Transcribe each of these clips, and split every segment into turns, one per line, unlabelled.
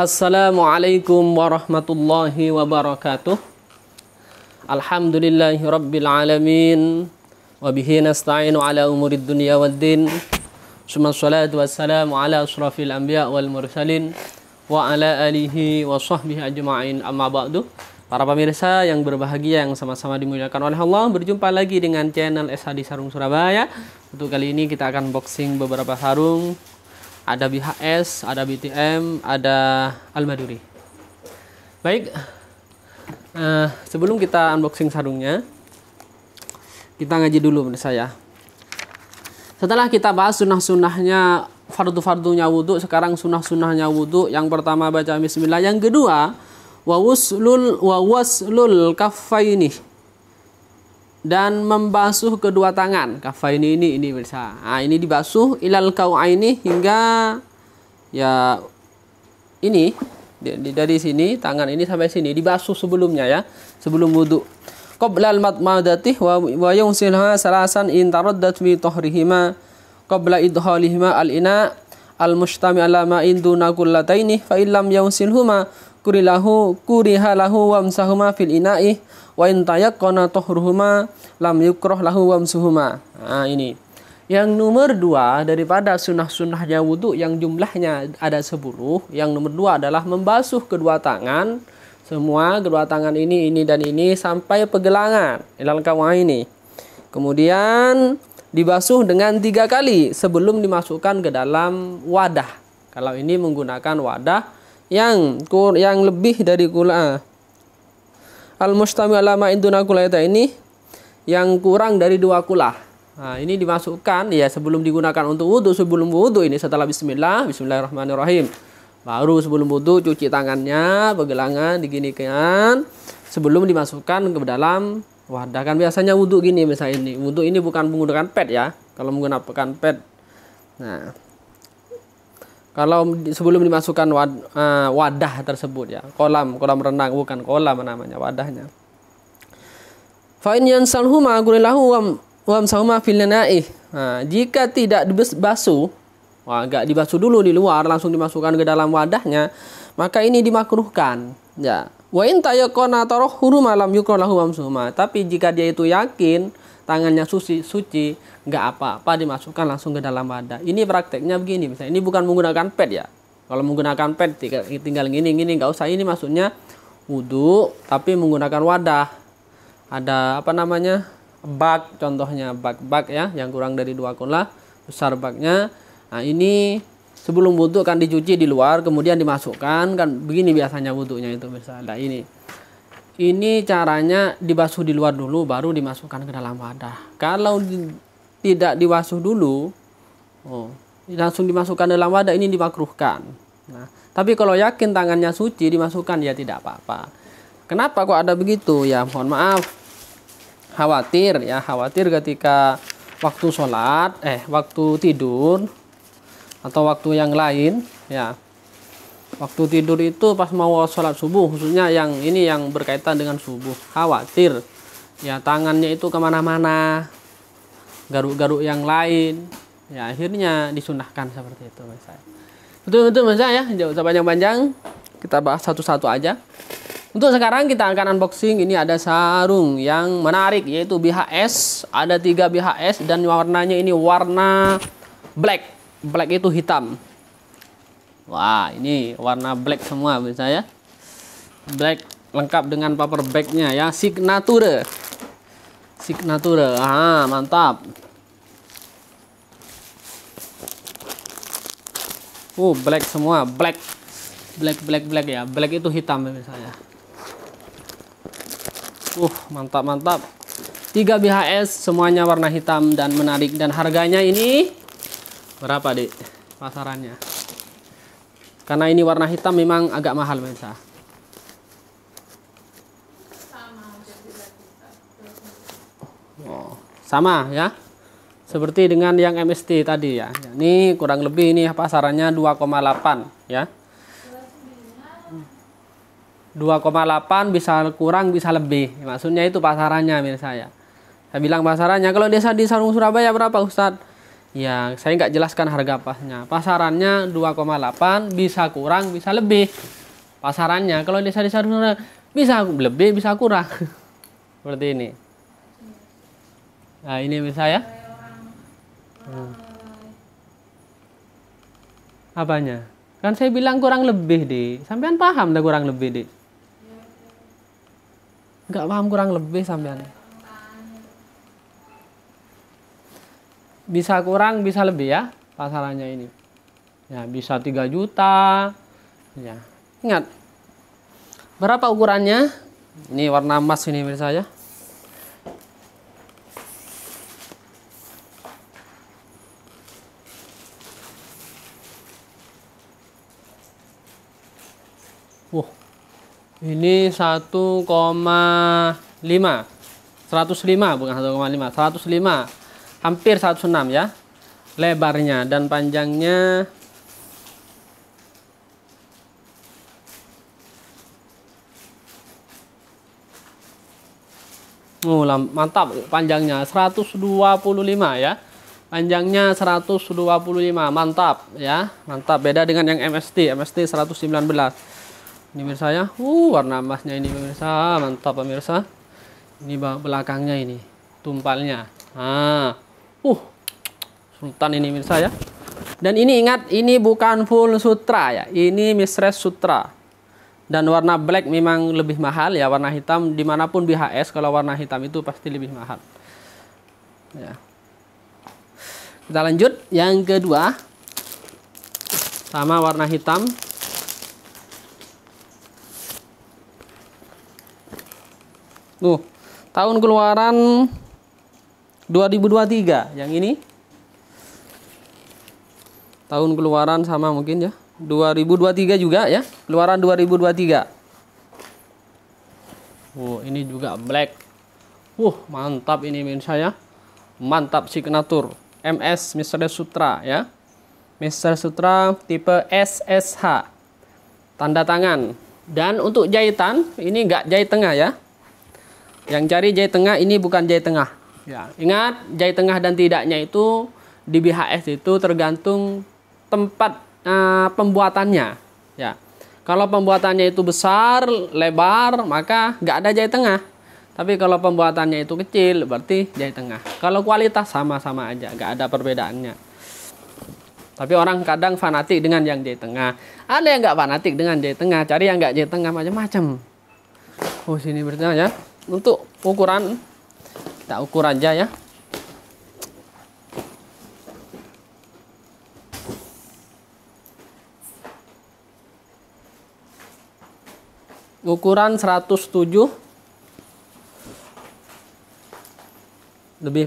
Assalamualaikum warahmatullahi wabarakatuh. Alhamdulillahi rabbil alamin. Wabihi nasta'inu ala umurid dunia wal din. Summa salatu wassalamu ala asrafil anbiya wal mursalin wa ala alihi wa sahbihi ajma'in amma ba'du. Para pemirsa yang berbahagia yang sama-sama dimuliakan oleh Allah, berjumpa lagi dengan channel SHD Sarung Surabaya. Untuk kali ini kita akan boxing beberapa sarung ada BHS, ada BTM, ada Almaduri. Baik, uh, sebelum kita unboxing sarungnya, kita ngaji dulu menurut saya. Setelah kita bahas sunnah-sunnahnya, fardu-fardunya wudhu, sekarang sunnah-sunnahnya wudhu. Yang pertama baca bismillah, yang kedua wawuslul, wawaslul kafaini dan membasuh kedua tangan kafa ini ini ini bisa nah, ini dibasuh ilal kau ini hingga ya ini dari sini tangan ini sampai sini dibasuh sebelumnya ya sebelum wudhu qablal matmadatih wa wa yungsilha salasan in taraddat fi tahrihima qabla idhalihima al ina al mustami ala ma'in duna kullataini fa illam yungsilhuma kurilahu kuriha lahu wamsahuma fil ina'i wa intayak tayaqqana tohruhuma lam yukroh lahu wamsuhuma. Nah, ini. Yang nomor dua daripada sunnah-sunnahnya wudhu yang jumlahnya ada sepuluh. Yang nomor dua adalah membasuh kedua tangan. Semua kedua tangan ini, ini, dan ini sampai pegelangan. Ilal kawah ini. Kemudian dibasuh dengan tiga kali sebelum dimasukkan ke dalam wadah. Kalau ini menggunakan wadah, yang yang lebih dari kula al mustami ala ma'in itu ini yang kurang dari dua kula nah, ini dimasukkan ya sebelum digunakan untuk wudhu sebelum wudhu ini setelah bismillah bismillahirrahmanirrahim baru sebelum wudhu cuci tangannya pegelangan diginikan sebelum dimasukkan ke dalam wadah kan biasanya wudhu gini misalnya ini wudhu ini bukan menggunakan pad ya kalau menggunakan pad nah kalau sebelum dimasukkan wad, uh, wadah tersebut ya kolam kolam renang bukan kolam namanya wadahnya fa'in yansalhu gurilahu wam wam sahuma filnai nah, jika tidak dibasuh wah agak dibasuh dulu di luar langsung dimasukkan ke dalam wadahnya maka ini dimakruhkan ya wa in tayakona tarohuru malam yukrolahu wam tapi jika dia itu yakin tangannya suci suci nggak apa-apa dimasukkan langsung ke dalam wadah. Ini prakteknya begini, misalnya ini bukan menggunakan pad ya. Kalau menggunakan pad tinggal, gini gini nggak usah ini maksudnya wudhu tapi menggunakan wadah. Ada apa namanya bak contohnya bak bak ya yang kurang dari dua lah besar baknya. Nah ini sebelum wudhu kan dicuci di luar kemudian dimasukkan kan begini biasanya wudhunya itu misalnya nah, ini ini caranya dibasuh di luar dulu baru dimasukkan ke dalam wadah kalau tidak diwasuh dulu, oh, langsung dimasukkan dalam wadah ini dimakruhkan. Nah, tapi kalau yakin tangannya suci dimasukkan ya tidak apa-apa. Kenapa kok ada begitu? Ya mohon maaf. Khawatir ya, khawatir ketika waktu sholat, eh waktu tidur atau waktu yang lain ya. Waktu tidur itu pas mau sholat subuh khususnya yang ini yang berkaitan dengan subuh khawatir ya tangannya itu kemana-mana garuk-garuk yang lain ya akhirnya disunahkan seperti itu mas saya betul betul mas saya ya jauh panjang-panjang kita bahas satu-satu aja untuk sekarang kita akan unboxing ini ada sarung yang menarik yaitu BHS ada tiga BHS dan warnanya ini warna black black itu hitam wah ini warna black semua bisa ya black lengkap dengan paper bagnya ya signature signature ah mantap uh black semua black black black black ya black itu hitam misalnya uh mantap mantap 3 BHS semuanya warna hitam dan menarik dan harganya ini berapa dek pasarannya karena ini warna hitam memang agak mahal misalnya. sama ya seperti dengan yang MST tadi ya ini kurang lebih ini pasarannya 2,8 ya 2,8 bisa kurang bisa lebih maksudnya itu pasarannya mirsa saya saya bilang pasarannya kalau desa di Sarung Surabaya berapa Ustadz ya saya nggak jelaskan harga pasnya pasarannya 2,8 bisa kurang bisa lebih pasarannya kalau desa di Sarung Surabaya bisa lebih bisa kurang seperti ini Nah, ini misalnya, Hmm. Apanya? Kan saya bilang kurang lebih, di, Sampean paham dah kurang lebih, deh. Enggak paham kurang lebih sampean. Bisa kurang, bisa lebih ya pasarannya ini. Ya, bisa 3 juta. Ya. Ingat. Berapa ukurannya? Ini warna emas ini misalnya. Wah, ini 1,5 105 bukan 1,5 105 hampir 106 ya lebarnya dan panjangnya Oh, mantap panjangnya 125 ya panjangnya 125 mantap ya mantap beda dengan yang MST MST 119 ini pemirsa ya uh warna emasnya ini pemirsa mantap pemirsa ini belakangnya ini tumpalnya ah uh sultan ini pemirsa ya dan ini ingat ini bukan full sutra ya ini mistress sutra dan warna black memang lebih mahal ya warna hitam dimanapun BHS kalau warna hitam itu pasti lebih mahal ya kita lanjut yang kedua sama warna hitam Tuh, tahun keluaran 2023 yang ini. Tahun keluaran sama mungkin ya. 2023 juga ya. Keluaran 2023. Wow, ini juga black. Wuh, mantap ini min saya. Mantap signatur. MS Mister Sutra ya. Mister Sutra tipe SSH. Tanda tangan. Dan untuk jahitan, ini enggak jahit tengah ya. Yang cari jahit tengah ini bukan jahit tengah. Ya, ingat jahit tengah dan tidaknya itu di BHS itu tergantung tempat uh, pembuatannya. Ya. Kalau pembuatannya itu besar, lebar, maka nggak ada jahit tengah. Tapi kalau pembuatannya itu kecil, berarti jahit tengah. Kalau kualitas sama-sama aja, nggak ada perbedaannya. Tapi orang kadang fanatik dengan yang jahit tengah. Ada yang nggak fanatik dengan jahit tengah, cari yang nggak jahit tengah macam-macam. Oh sini bertanya. ya untuk ukuran tak ukur aja ya ukuran 107 lebih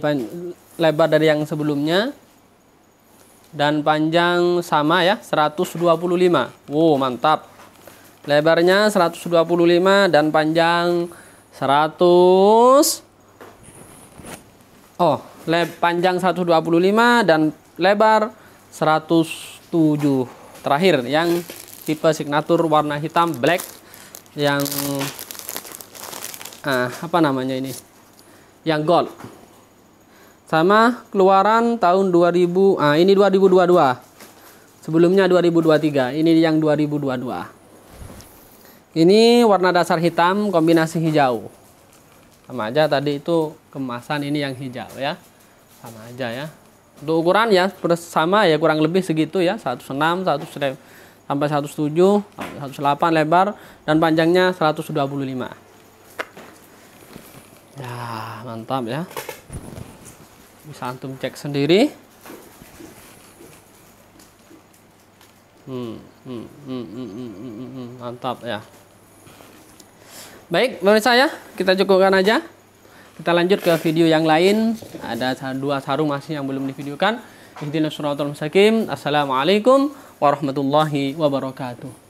lebar dari yang sebelumnya dan panjang sama ya 125 wow mantap lebarnya 125 dan panjang 100 Oh, leb panjang 125 dan lebar 107. Terakhir yang tipe signatur warna hitam black yang ah, apa namanya ini? Yang gold. Sama keluaran tahun 2000. Ah, ini 2022. Sebelumnya 2023. Ini yang 2022. Ini warna dasar hitam kombinasi hijau. Sama aja tadi itu kemasan ini yang hijau ya. Sama aja ya. Untuk ukuran ya sama ya kurang lebih segitu ya. 106, 100 sampai 107, 108 lebar dan panjangnya 125. Ya, mantap ya. Bisa antum cek sendiri. Hmm, hmm, hmm, hmm, hmm, hmm, hmm, hmm mantap ya. Baik, menurut saya kita cukupkan aja. Kita lanjut ke video yang lain. Ada dua sarung masih yang belum divideokan. Ihdinas siratal mustaqim. Assalamualaikum warahmatullahi wabarakatuh.